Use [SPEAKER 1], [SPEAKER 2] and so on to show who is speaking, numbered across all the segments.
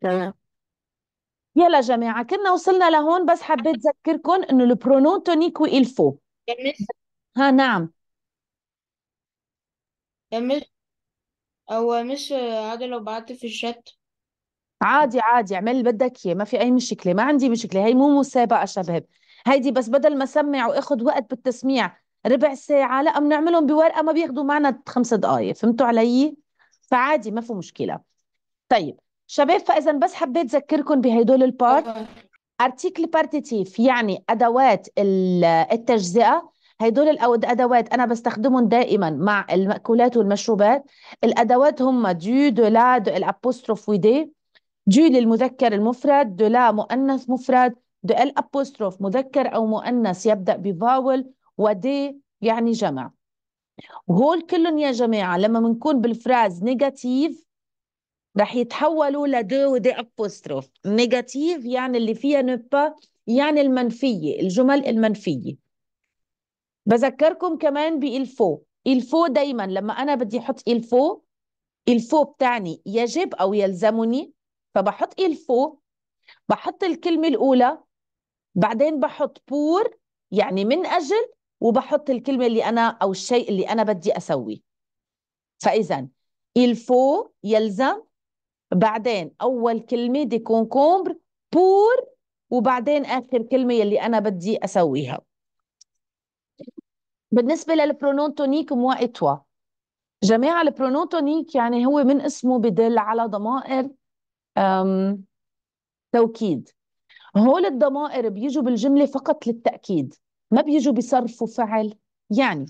[SPEAKER 1] تمام يلا جماعة كنا وصلنا لهون بس حبيت أذكركم إنه البرونون تونيك وإلفو ها نعم يا أو مش عادي لو بعت في الشات عادي عادي اعمل اللي بدك اياه ما في اي مشكله ما عندي مشكله هي مو مسابقه شباب هيدي بس بدل ما اسمع واخذ وقت بالتسميع ربع ساعه لا بنعملهم بورقه ما بياخذوا معنا خمس دقائق فهمتوا علي فعادي ما في مشكله طيب شباب فاذا بس حبيت اذكركم بهدول البارت ارتيكل بارتيتيف يعني ادوات التجزئه هيدول الادوات انا بستخدمهم دائما مع المأكولات والمشروبات الادوات هم دو دو لا دو الابوستروف ودي دو للمذكر المفرد دو لا مؤنث مفرد دو الابوستروف مذكر او مؤنث يبدا بفاول ودي يعني جمع وهول كلهم يا جماعه لما بنكون بالفراز نيجاتيف رح يتحولوا لدو ودي ابوستروف نيجاتيف يعني اللي فيها نبا يعني المنفية الجمل المنفية بذكركم كمان بإلفو إلفو دايما لما أنا بدي أحط إلفو إلفو بتعني يجب أو يلزمني فبحط إلفو بحط الكلمة الأولى بعدين بحط بور يعني من أجل وبحط الكلمة اللي أنا أو الشيء اللي أنا بدي أسويه فإذا إلفو يلزم بعدين اول كلمه دي كونكومبر بور وبعدين اخر كلمه يلي انا بدي اسويها بالنسبه للبرونون تونيك موا اتوا جماعه البرونون تونيك يعني هو من اسمه بدل على ضمائر توكيد هول الضمائر بيجوا بالجمله فقط للتاكيد ما بيجوا بصرف وفعل يعني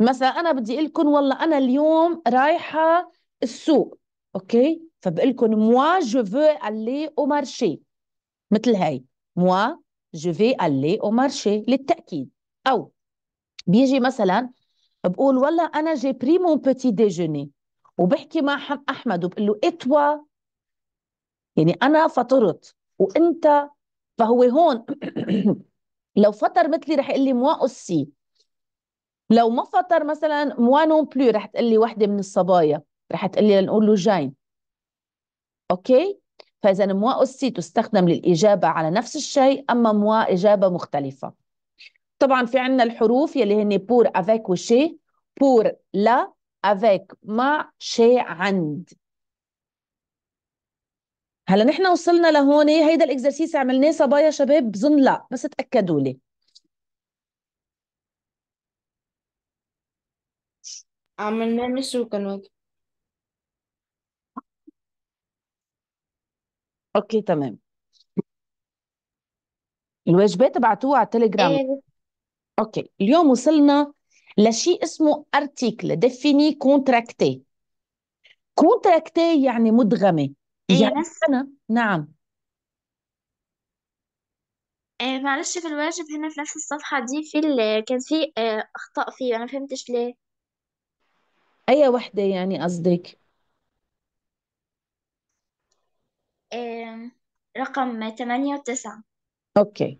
[SPEAKER 1] مثلا انا بدي اقول لكم والله انا اليوم رايحه السوق اوكي فبقول لكم موا جو فو الي او مارشي مثل هاي موا جو في الي او مارشي للتاكيد او بيجي مثلا بقول والله انا جي بري مون بوتي ديجوني وبحكي مع احمد وبقول له اتوا إيه يعني انا فطرت وانت فهو هون لو فطر مثلي رح يقول لي موا اوسي لو ما فطر مثلا موا نون بلو رح تقول لي وحده من الصبايا رح تقول لي لنقول له جاين أوكي؟ فإذا موا سي تستخدم للإجابة على نفس الشيء أما موا إجابة مختلفة طبعا في عندنا الحروف يلي هن بور افيك وشي بور لا افيك مع شي عند هلا نحن وصلنا لهون هيدا الاكزرسيس عملناه صبايا شباب بظن لا بس تاكدوا لي عملناه مش وكان واجب اوكي تمام الواجبات ابعتوها على التليجرام إيه. اوكي اليوم وصلنا لشيء اسمه ارتيكل ديفيني كونتراكتي كونتراكتي يعني مدغمه إيه. يعني إيه؟ انا نعم إيه، معلش في الواجب هنا في نفس الصفحة دي في ال... كان في آه، أخطاء فيه أنا فهمتش ليه أي وحدة يعني قصدك رقم ثمانية وتسعة أوكي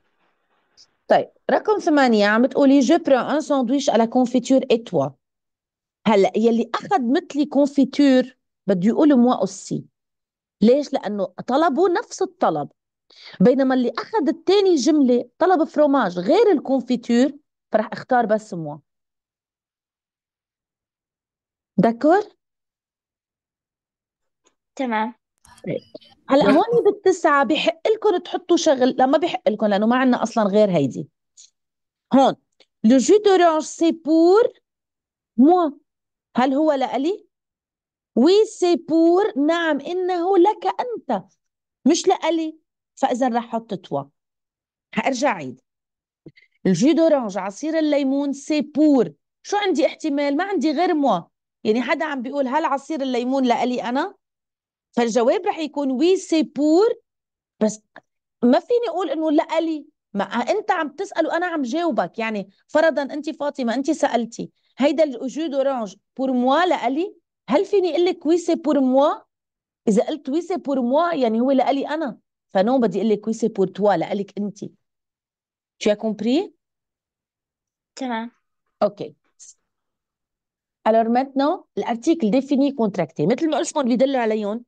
[SPEAKER 1] طيب رقم ثمانية عم تقولي جو بران ان ساندويش على كونفيتور اتوا هلا يلي اخذ مثلي كونفيتور بده يقول موا اوسي ليش؟ لانه طلبوا نفس الطلب بينما اللي اخذ الثاني جمله طلب فروماج غير الكونفيتور فرح اختار بس موا دكور؟ تمام طيب. هلا هون بالتسعه بحق لكم تحطوا شغل لا ما بحق لكم لانه ما عندنا اصلا غير هيدي هون لو جو دورانج سي بور مو هل هو لألي؟ وي سي بور نعم انه لك انت مش لألي فاذا رح احط توا هارجع عيد الجو دورانج عصير الليمون سي بور شو عندي احتمال ما عندي غير مو يعني حدا عم بيقول هل عصير الليمون لألي انا فالجواب رح يكون وي سي بور بس ما فيني اقول انه لا لي ما انت عم تسال وانا عم جاوبك يعني فرضا انت فاطمه انت سالتي هيدا الجو دورانج بور موا لالي هل فيني اقول لك وي سي بور موا اذا قلت وي سي بور موا يعني هو لالي انا فنو بدي اقول لك وي سي بور توا لالك انت tu as compris تمام اوكي الور ماتنو الارتيكل ديفيني كونتراكتي مثل ما قلت لكم بيدل عليهم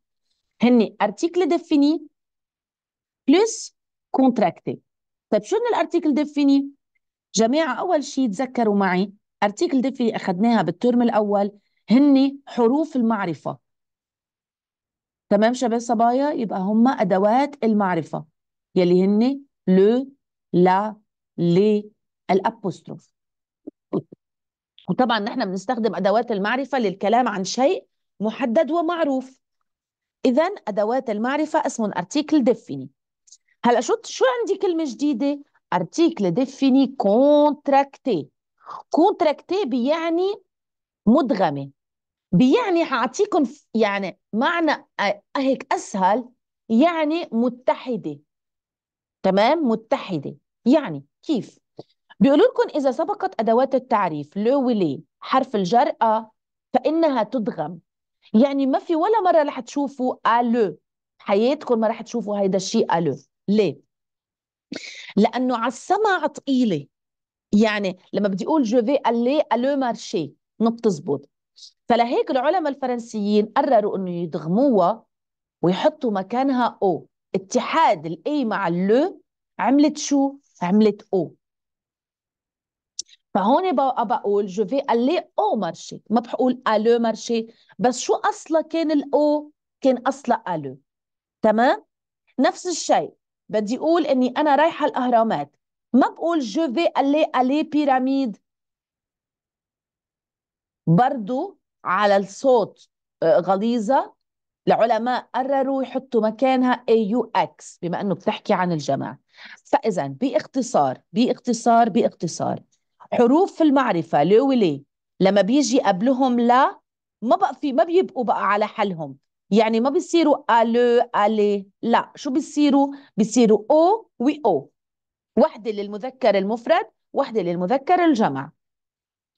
[SPEAKER 1] هن ارتيكل ديفيني بلس كونتراكتي طيب شو الارتيكل ديفيني جماعه اول شيء تذكروا معي ارتيكل ديفيني اخذناها بالترم الاول هن حروف المعرفه تمام شباب صبايا يبقى هم ادوات المعرفه يلي هن لو لا لي الابوستروف وطبعا نحن بنستخدم ادوات المعرفه للكلام عن شيء محدد ومعروف إذا أدوات المعرفة اسمهم أرتيكل ديفيني هلا شو شو عندي كلمة جديدة؟ أرتيكل ديفيني كونتراكتي كونتراكتي بيعني مدغمة بيعني حأعطيكم يعني معنى هيك أسهل يعني متحدة تمام متحدة يعني كيف؟ بيقولوا لكم إذا سبقت أدوات التعريف لو ولي حرف الجر آه، فإنها تدغم يعني ما في ولا مره رح تشوفوا الو حياتكم ما رح تشوفوا هيدا الشيء الو ليه لانه على السمع ثقيله يعني لما بدي اقول جو في الي الو مارشي ما بتزبط فلهيك العلماء الفرنسيين قرروا انه يدغموها ويحطوا مكانها او اتحاد الاي مع اللو عملت شو عملت او فهون بقى بقول جو في الي او مارشي ما بقول الو مارشي بس شو اصلا كان الاو كان اصلا الو تمام نفس الشيء بدي اقول اني انا رايحه الاهرامات ما بقول جو في الي الي بيراميد برضو على الصوت آه، غليظه العلماء قرروا يحطوا مكانها اي يو اكس بما انه بتحكي عن الجماعه فاذا باختصار باختصار باختصار حروف المعرفة لو ولي لما بيجي قبلهم لا ما بقى في ما بيبقوا بقى على حالهم يعني ما بيصيروا الو الي لا شو بيصيروا بيصيروا او و او وحده للمذكر المفرد وحده للمذكر الجمع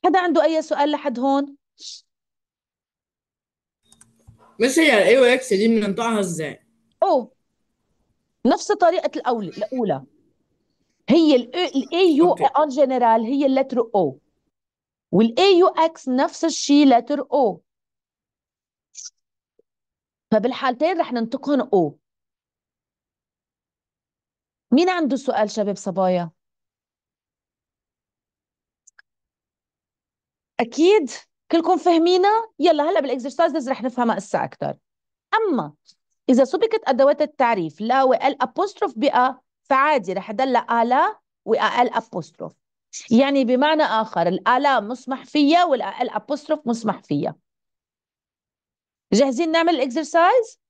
[SPEAKER 1] حدا عنده اي سؤال لحد هون مش هي الاي واكس دي بننطقها ازاي او نفس طريقه الاولى الاولى هي الاي يو ان جنرال هي اللتر او والاي يو اكس نفس الشيء لتر او فبالحالتين رح ننطقهم او مين عنده سؤال شباب صبايا اكيد كلكم فهمينا يلا هلا بالاكسرسايزز رح نفهمها هسه اكثر اما اذا سبقت ادوات التعريف لا والابوستروف بقى فعادي رح يضل آلا وآل أبوستروف يعني بمعنى آخر الآلا مسمح فيها والآل أبوستروف مسمح فيها جاهزين نعمل الإكسرسايز؟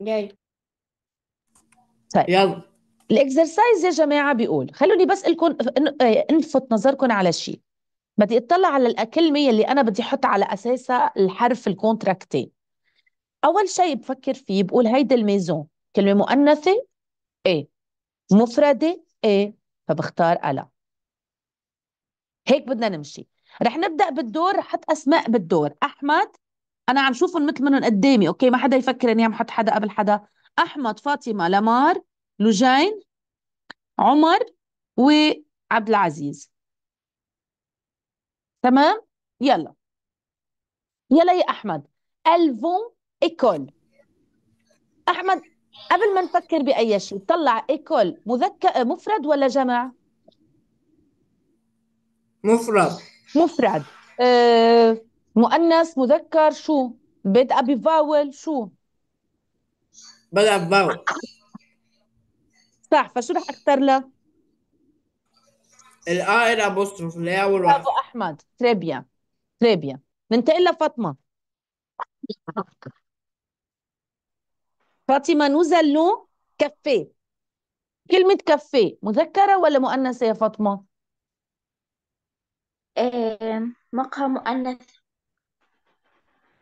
[SPEAKER 1] جاي طيب يلا الاكسرسايز يا جماعه بيقول خلوني بس لكم انفت نظركم على شيء بدي اطلع على الكلمه اللي انا بدي احط على اساسها الحرف الكونتراكتين اول شيء بفكر فيه بقول هيدي الميزون كلمه مؤنثه ايه مفردة إيه فبختار ألا هيك بدنا نمشي رح نبدأ بالدور رح أحط أسماء بالدور أحمد أنا عم شوفهم مثل منهم قدامي أوكي ما حدا يفكر إني عم حط حدا قبل حدا أحمد فاطمة لمار لوجين عمر وعبد العزيز تمام يلا يلا يا أحمد الفون إيكول أحمد قبل ما نفكر باي شيء طلع ايكول مذكر مفرد ولا جمع مفرد مفرد آه مؤنث مذكر شو بدأ بفاول شو بدأ بفاول صح فشو رح اختار له الاير ابوستروف اللي هو ابو برافو احمد تريبيا تريبيا ننتقل لفاطمه فاطمة nous allons كلمة كافيه مذكرة ولا مؤنثة يا فاطمة؟ مقهى مؤنث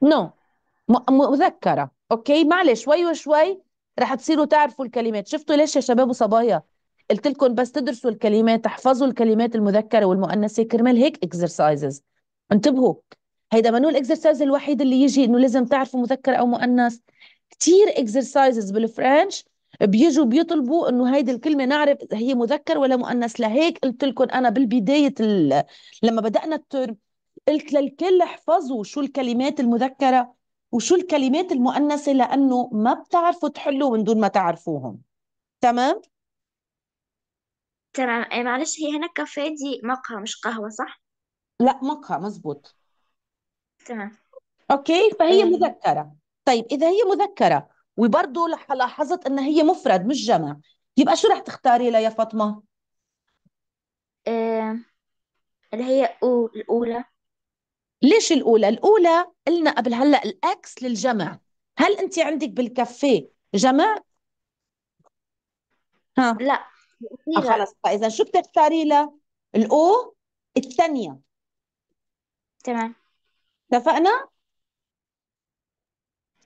[SPEAKER 1] نو no. مذكرة اوكي معلش شوي وشوي رح تصيروا تعرفوا الكلمات شفتوا ليش يا شباب وصبايا قلت لكم بس تدرسوا الكلمات تحفظوا الكلمات المذكرة والمؤنثة كرمال هيك اكسرسايزز انتبهوا هيدا منو الاكسرسايز الوحيد اللي يجي انه لازم تعرفوا مذكر او مؤنث كتير اكزرسايزز بالفرنش بيجوا بيطلبوا انه هيدي الكلمه نعرف اذا هي مذكر ولا مؤنث لهيك قلت لكم انا بالبدايه ال... لما بدانا الترم قلت للكل احفظوا شو الكلمات المذكره وشو الكلمات المؤنثه لانه ما بتعرفوا تحلوا من دون ما تعرفوهم تمام تمام إيه، معلش هي هناك كافيه دي مقهى مش قهوه صح لا مقهى مزبوط تمام اوكي فهي إيه. مذكره طيب اذا هي مذكره وبرضه لاحظت ان هي مفرد مش جمع يبقى شو رح تختاري لها يا فاطمه إيه اللي هي أو الأولى ليش الاولى الاولى قلنا قبل هلا الاكس للجمع هل انت عندك بالكافيه جمع ها لا آه، خلص فاذا شو بتختاري لها الاو الثانيه تمام اتفقنا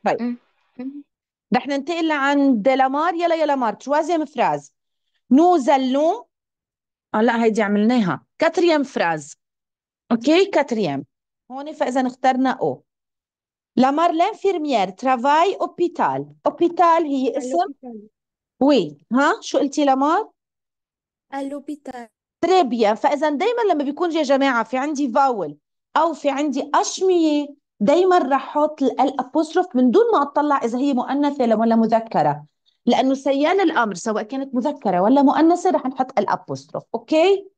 [SPEAKER 1] طيب رح ننتقل لعند لامار يلا يا لامار توازي فراز نو زلو اه لا هيدي عملناها كاتريام فراز اوكي كاتريام هون فاذا اخترنا او لامار لانفيرميير ترافاي اوبيتال اوبيتال هي اسم وي ها شو قلتي لامار الوبيتال تري بيان فاذا دائما لما بيكون يا جماعه في عندي فاول او في عندي اشميه دايما رح احط الابوستروف من دون ما اطلع اذا هي مؤنثه ولا مذكره لانه سيان الامر سواء كانت مذكره ولا مؤنثه رح نحط الابوستروف اوكي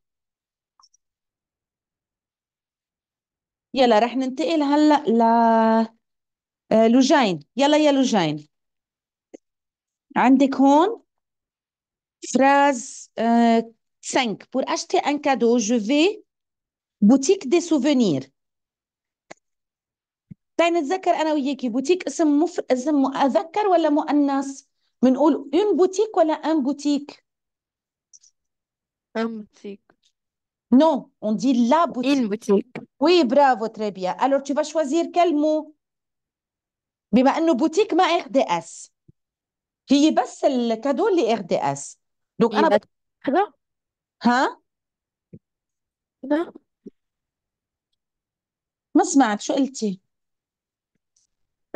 [SPEAKER 1] يلا رح ننتقل هلا ل آه، لوجين يلا يا لوجين عندك هون فراز 5 بور اشتي ان كادو جو في بوتيك دي سوفينير تعي نتذكر انا وياكي بوتيك اسم مفر اسم مذكر ولا مؤنث بنقول اون بوتيك ولا ان بوتيك ان بوتيك نو اون دي لا بوتيك ان بوتيك وي برافو تري bien. Alors, تو vas choisir quel بما انه بوتيك ما ار دي اس هي بس الكادو اللي ار دي اس دونك انا بت... ها لا ما سمعت شو قلتي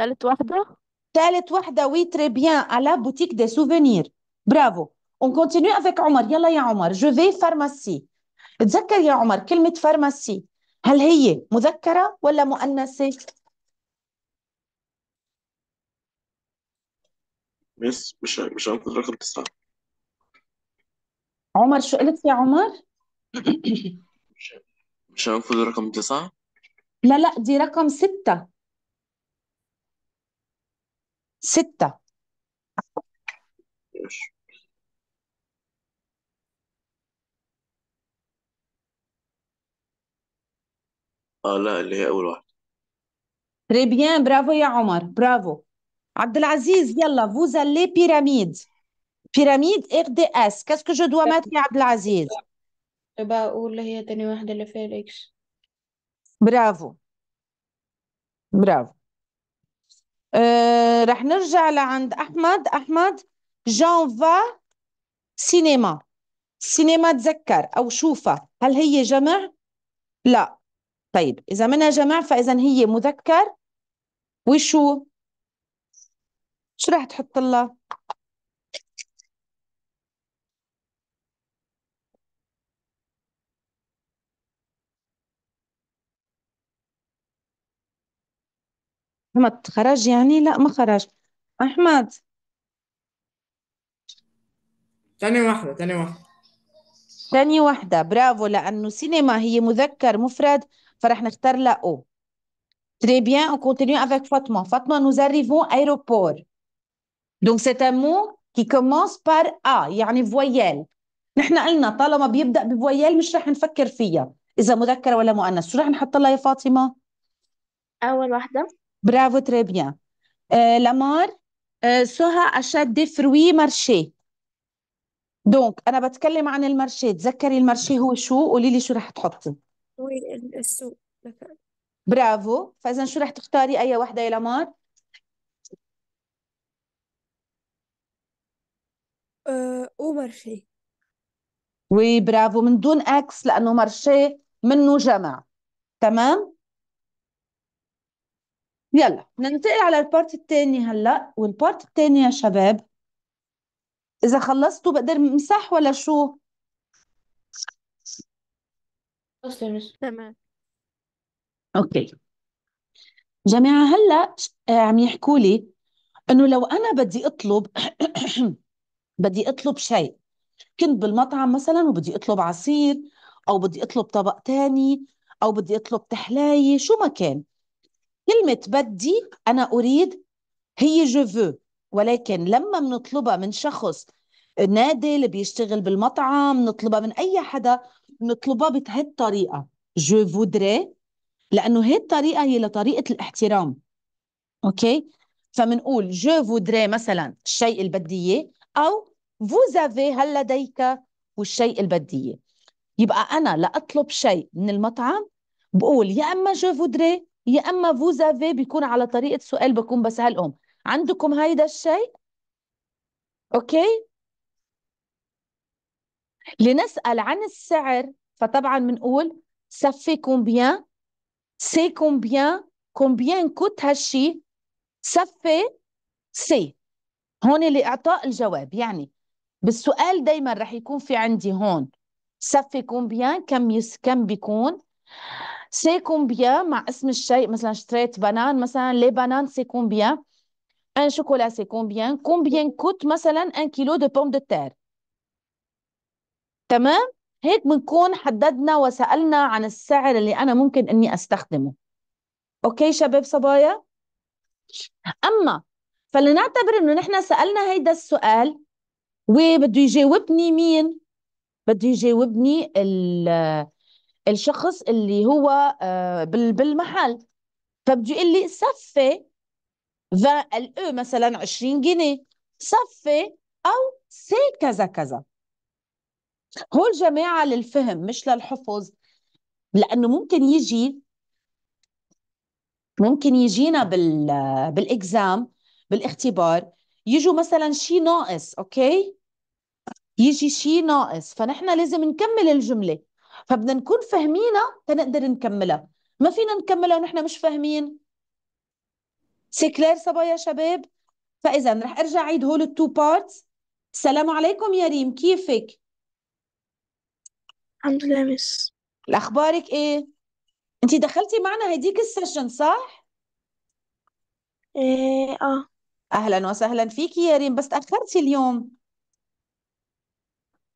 [SPEAKER 1] ثالث واحدة تالت واحدة وي تري بيان على بوتيك دي سوفينير برافو اون كونتينيو افيك عمر يلا يا عمر جو في فارماسي تذكر يا عمر كلمة فارماسي هل هي مذكرة ولا مؤنثة؟ ميس مش مش هنقول رقم تسعة عمر شو قلت يا عمر؟ مش مش هنقول رقم تسعة؟ لا لا دي رقم ستة ستة اه لا اللي هي اول واحده Très bien, bravo يا عمر برافو عبد العزيز يلا vous allez بيراميد pyramide RDS qu'est-ce que je dois يا عبد العزيز بقى اقول اللي هي تاني واحده اللي فيها الاكس برافو برافو آه، رح نرجع لعند احمد احمد جان فا سينما سينما تذكر او شوفها هل هي جمع لا طيب اذا منها جمع فاذا هي مذكر وشو شو رح تحط الله؟ أحمد خرج يعني لا ما خرج احمد تاني واحدة تاني واحدة ثاني واحدة برافو لأنه سينما هي مذكر مفرد فرح نختار لا او تري بيان on continue avec فاطمة فاطمة نو arrivons ايروبور دونك Donc, c'est un mot qui commence par يعني فويال نحن قلنا طالما بيبدأ بفويال مش رح نفكر فيها، إذا مذكر ولا مؤنث، شو رح نحط لها يا فاطمة؟ أول واحدة برافو تري بيان لامار سوها mort, فروي مارشي دونك انا بتكلم عن المارشي تذكري المارشي هو شو قولي لي شو رح تحطي وي السوق برافو فاذا شو رح تختاري اي وحده يا لامار او مارشي وي برافو من دون اكس لانه مارشي منه جمع تمام يلا ننتقل على البارت الثاني هلا والبارت الثاني يا شباب اذا خلصتوا بقدر امسح ولا شو تمام اوكي جماعه هلا عم يحكوا لي انه لو انا بدي اطلب بدي اطلب شيء كنت بالمطعم مثلا وبدي اطلب عصير او بدي اطلب طبق تاني او بدي اطلب تحلايه شو ما كان كلمة بدي أنا أريد هي جو فو ولكن لما بنطلبها من شخص نادي اللي بيشتغل بالمطعم نطلبها من أي حدا نطلبها بهالطريقة جو فودري لأنه هي الطريقة هي لطريقة الاحترام أوكي فمنقول جو فودري مثلا الشيء اللي بدي إياه أو فوز هل لديك والشيء اللي بدي إياه يبقى أنا لأطلب شيء من المطعم بقول يا إما جو فودري يا اما فوزا في بيكون على طريقه سؤال بكون بسالهم عندكم هيدا الشيء اوكي لنسال عن السعر فطبعا بنقول سافي كومبيان سي كومبيان كومبيان كوت هالشي سافي سي هون لاعطاء الجواب يعني بالسؤال دايما رح يكون في عندي هون سافي كومبيان كم يس كم بيكون سي كومبيان مع اسم الشيء مثلا اشتريت بنان مثلا لي بانان سي كومبيان ان شوكولا سي كومبيان كومبيان كوت مثلا ان كيلو دو بوم دو تير تمام هيك بنكون حددنا وسألنا عن السعر اللي أنا ممكن إني أستخدمه أوكي شباب صبايا أما فلنعتبر إنه نحن سألنا هيدا السؤال وبده يجاوبني مين؟ بده يجاوبني ال الشخص اللي هو آه، بالمحل فبده يقول لي صفي فالاو مثلا 20 جنيه صفي أو سي كذا كذا هو الجماعة للفهم مش للحفظ لأنه ممكن يجي ممكن يجينا بال بالإكزام بالاختبار يجوا مثلا شيء ناقص أوكي يجي شيء ناقص فنحن لازم نكمل الجملة فبدنا نكون فاهمينها تنقدر نكملها ما فينا نكملها ونحن مش فاهمين سيكلير صبايا يا شباب فاذا رح ارجع اعيد هول التو بارتس السلام عليكم يا ريم كيفك الحمد لله مس الاخبارك ايه انت دخلتي معنا هديك السيشن صح ايه اه اهلا وسهلا فيكي يا ريم بس تاخرتي اليوم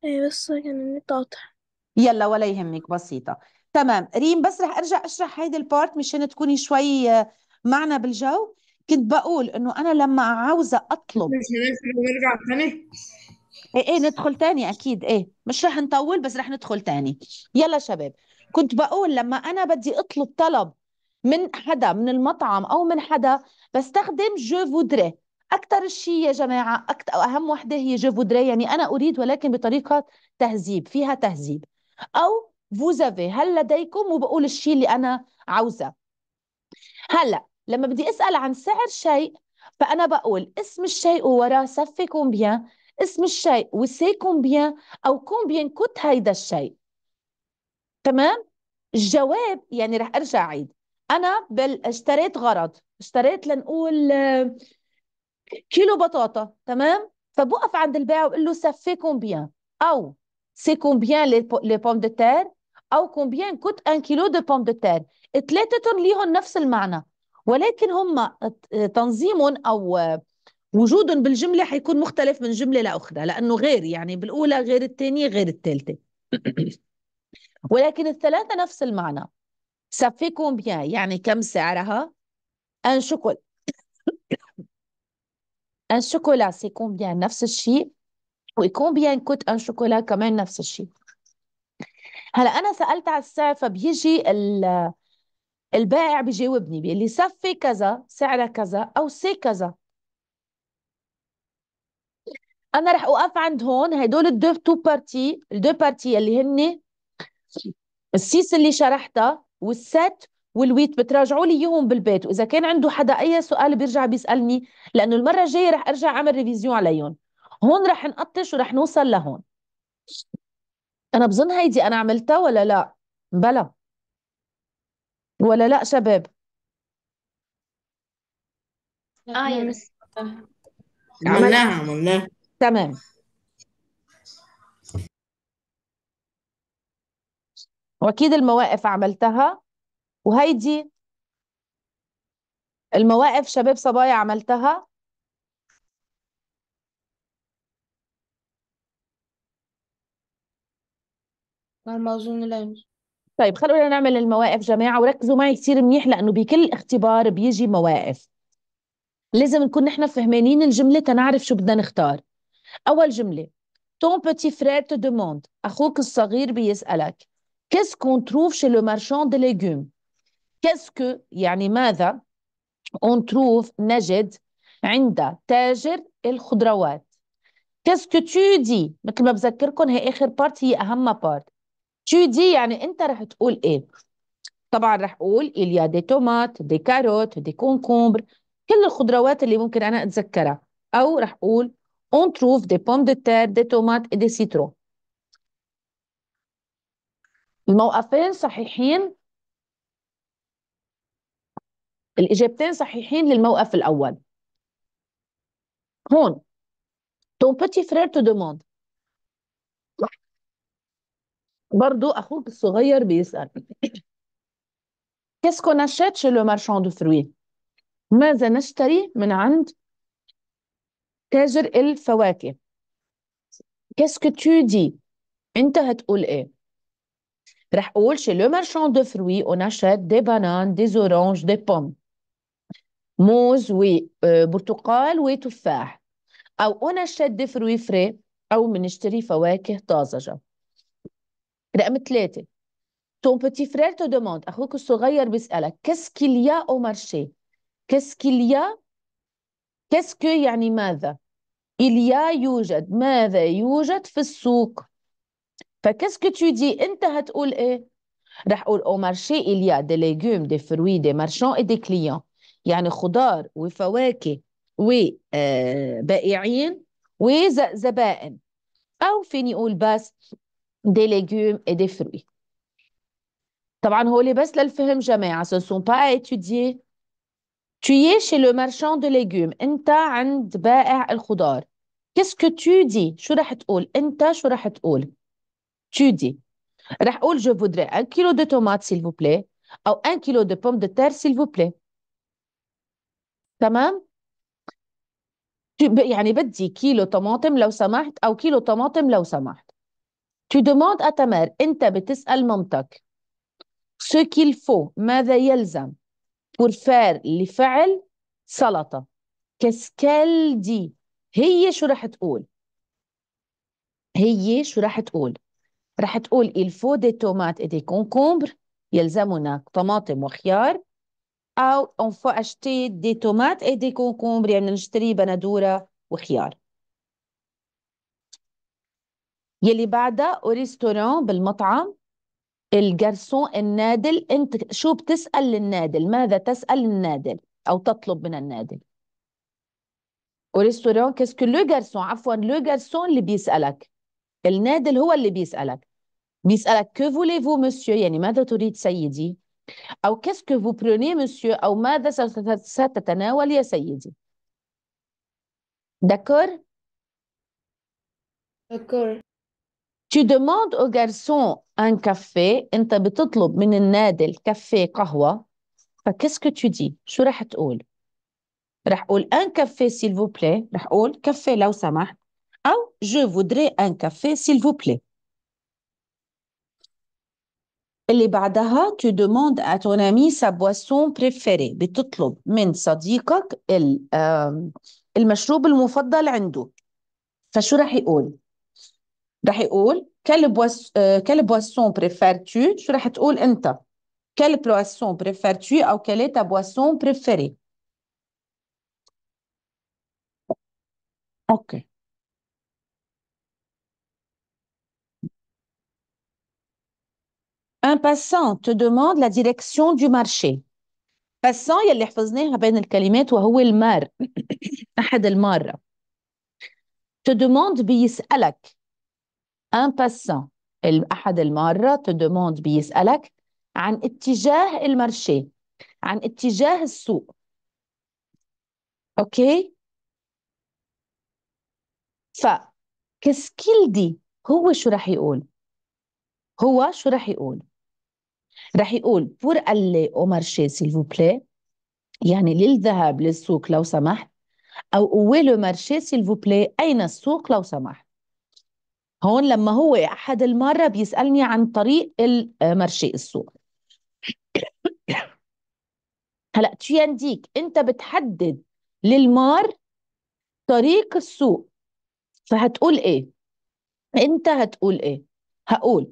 [SPEAKER 1] ايه بس كان يعني النت قاطع يلا ولا يهمك بسيطه تمام ريم بس رح ارجع اشرح هيدي البارت مشان تكوني شوي آه، معنا بالجو كنت بقول انه انا لما عاوزه اطلب نرجع ثاني ايه ايه ندخل تاني اكيد ايه مش رح نطول بس رح ندخل تاني يلا شباب كنت بقول لما انا بدي اطلب طلب من حدا من المطعم او من حدا بستخدم جو فودري اكثر شيء يا جماعه أكتر اهم وحده هي جو فودري يعني انا اريد ولكن بطريقه تهذيب فيها تهذيب أو فوزافي هل لديكم وبقول الشيء اللي أنا عاوزاه هلا لما بدي أسأل عن سعر شيء فأنا بقول اسم الشيء ووراه سفي كومبيان اسم الشيء وسي كومبيان أو كومبيان كوت هيدا الشيء تمام الجواب يعني رح أرجع أعيد أنا بل اشتريت غرض اشتريت لنقول كيلو بطاطا تمام فبوقف عند البائع وبقول له سفي كومبيان أو c'est combien les, les pommes de terre أو كومبيان كوت أن كيلو دو بوم دو تير ثلاثتهم ليهم نفس المعنى ولكن هم تنظيم أو وجود بالجملة حيكون مختلف من جملة لأخرى لأنه غير يعني بالأولى غير الثانية غير الثالثة ولكن الثلاثة نفس المعنى سافي كومبيان يعني كم سعرها أن شوكولا أن شوكولا سي كومبيان نفس الشيء ويكون بيان كوت ان شوكولا كمان نفس الشيء هلا انا سالت على السعر فبيجي البائع بيجاوبني بيقول لي صفي كذا سعرها كذا او سي كذا انا رح اوقف عند هون هدول الدو تو بارتي الدو بارتي اللي هن السيس اللي شرحتها والست والويت بتراجعوا لي اياهم بالبيت واذا كان عنده حدا اي سؤال بيرجع بيسالني لانه المره الجايه رح ارجع اعمل ريفيزيون عليهم هون رح نقطش ورح نوصل لهون انا بظن هيدي انا عملتها ولا لا بلا ولا لا شباب اه يا مس عملناها عملناها تمام واكيد المواقف عملتها وهيدي المواقف شباب صبايا عملتها ما أظن طيب خلونا نعمل المواقف جماعة وركزوا معي كتير منيح لأنه بكل اختبار بيجي مواقف لازم نكون نحن فهمانين الجملة تنعرف شو بدنا نختار أول جملة Ton petit frère te demande أخوك الصغير بيسألك Qu'est-ce qu'on trouve chez le marchand de légumes Qu'est-ce que يعني ماذا on trouve نجد عند تاجر الخضروات Qu'est-ce que tu dis مثل ما بذكركم هي آخر بارت هي أهم بارت شو دي يعني انت رح تقول ايه طبعا رح اقول اليا دي تومات دي كاروت دي كونكومبر كل الخضروات اللي ممكن انا اتذكرها او رح اقول اون تروف دي بوم دي تير دي تومات دي سيترون الموقفين صحيحين الإجابتين صحيحين للموقف الأول هون ton petit frère te demande برضو اخوك الصغير بيسال كيسكو نشات شي لو مارشون دو فروي ماذا نشتري من عند تاجر الفواكه كيسكو تو دي انت هتقول ايه رح اقول شي لو مارشون دو فروي ونشات دي بانان دي زورانج دي بوم موز وبرتقال وتفاح او اشيت دي فروي فري او بنشتري فواكه طازجه رقم ثلاثة تون بوتي فرير تو دوموند أخوك الصغير بيسألك كسكيليا أو مارشي كسكيليا كسكو يعني ماذا إليا يوجد ماذا يوجد في السوق فكسكو تو دي أنت هتقول إيه راح أقول أو مارشي إليا دي ليجوم دي فروي دي مارشان إي دي كليون يعني خضار وفواكه وبائعين آه، وزبائن أو فيني أقول بس Des légumes et des fruits. Tout d'abord, hein, ce n'est pas à étudier. Tu es chez le marchand de légumes. Tu es chez le marchand Qu'est-ce que tu dis Tu dis je voudrais un kilo de tomates s'il vous plaît ou un kilo de pommes de terre s'il vous plaît. D'accord Tu veux dire un kilo de tomates s'il vous plaît ou un kilo de tomates s'il vous plaît. Tu demandes à ta mère أنت بتسأل مامتك ce qu'il faut ماذا يلزم pour faire لفعل سلطة qu'est-ce qu'elle dit هي شو رح تقول هي شو رح تقول رح تقول il faut des tomates et des concombres يلزمنا طماطم وخيار أو on faut acheter des tomates et des concombres يعني نشتري بندورة وخيار يلي بعدها ريستوران بالمطعم الجرسون النادل انت شو بتسأل النادل ماذا تسأل النادل او تطلب من النادل وريستوران كاسكو لو جرسون عفوا لو جرسون اللي بيسألك النادل هو اللي بيسألك بيسألك كو فولي فو مسيو يعني ماذا تريد سيدي أو كاسكو فو بروني مسيو أو ماذا ستتناول يا سيدي داكور داكور tu demandes au garçon un café انت بتطلب من النادل كافيه قهوه فكيس كو تو دي شو راح تقول راح اقول ان café سيل فو بلي راح اقول كافيه لو سمحت او جو فودري ان café سيل فو بلي اللي بعدها tu demandes à ton ami sa boisson préférée بتطلب من صديقك المشروب المفضل عنده فشو راح يقول Il va euh, Quelle boisson préfères-tu » Tu vas dire « Quelle boisson préfères-tu » ou « Quelle est ta boisson préférée ?» Ok. Un passant te demande la direction du marché. Passant, il y a le mot qui est entre les mots, c'est le marché. Un passant te demande, il te demande ان باسون احد الماره تو دوموند بيسالك عن اتجاه المارشي عن اتجاه السوق اوكي ف دي هو شو راح يقول هو شو راح يقول راح يقول بور الي او مارشي سيل فو بلي يعني للذهاب للسوق لو سمحت او اوي لو مارشي سيل فو بلي اين السوق لو سمحت هون لما هو أحد المارة بيسألني عن طريق المرشي آه، السوق هلا تشيانديك انت بتحدد للمار طريق السوق فهتقول ايه انت هتقول ايه هقول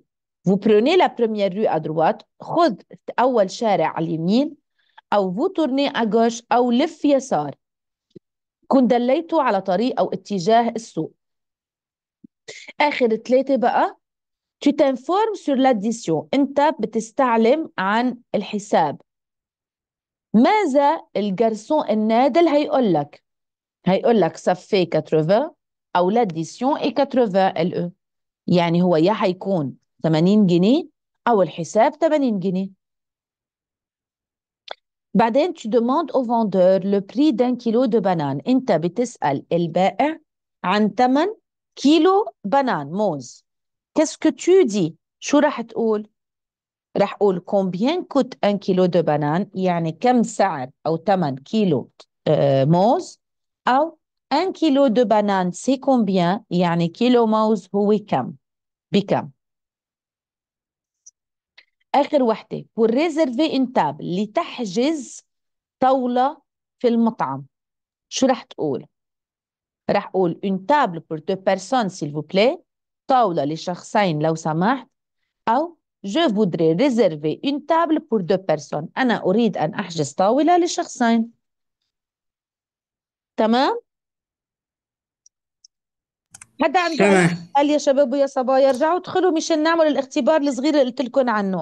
[SPEAKER 1] vous prenez la première rue à droite خذ اول شارع على اليمين او vous tournez à gauche او لف يسار كون دليته على طريق او اتجاه السوق اخر ثلاثه بقى tu t'informes sur l'addition انت بتستعلم عن الحساب ماذا الجرسون النادل هيقول لك هيقول لك صفي 80 او لاديسيون اي 80 ال e. يعني هو يا هيكون 80 جنيه او الحساب 80 جنيه بعدين tu demandes au vendeur le prix d'un kilo de banane انت بتسأل البائع عن ثمن كيلو بنان موز كاسكو تو دي شو راح تقول راح اقول كومبيان كوت ان كيلو دو بنان يعني كم سعر او ثمن كيلو آه، موز او ان كيلو دو بنان سي كومبيان يعني كيلو موز هو كم بكم اخر وحده والريزرفي ان تاب لتحجز طاوله في المطعم شو راح تقول راح اقول اون تابل بور دو بيرسون سيل فو بلي طاوله لشخصين لو سمحت او جو فودري ريزيرفي اون تابل بور دو بيرسون انا اريد ان احجز طاوله لشخصين تمام حدا عنده قال يا شباب ويا صبايا ارجعوا ادخلوا مشان نعمل الاختبار الصغير اللي قلت لكم عنه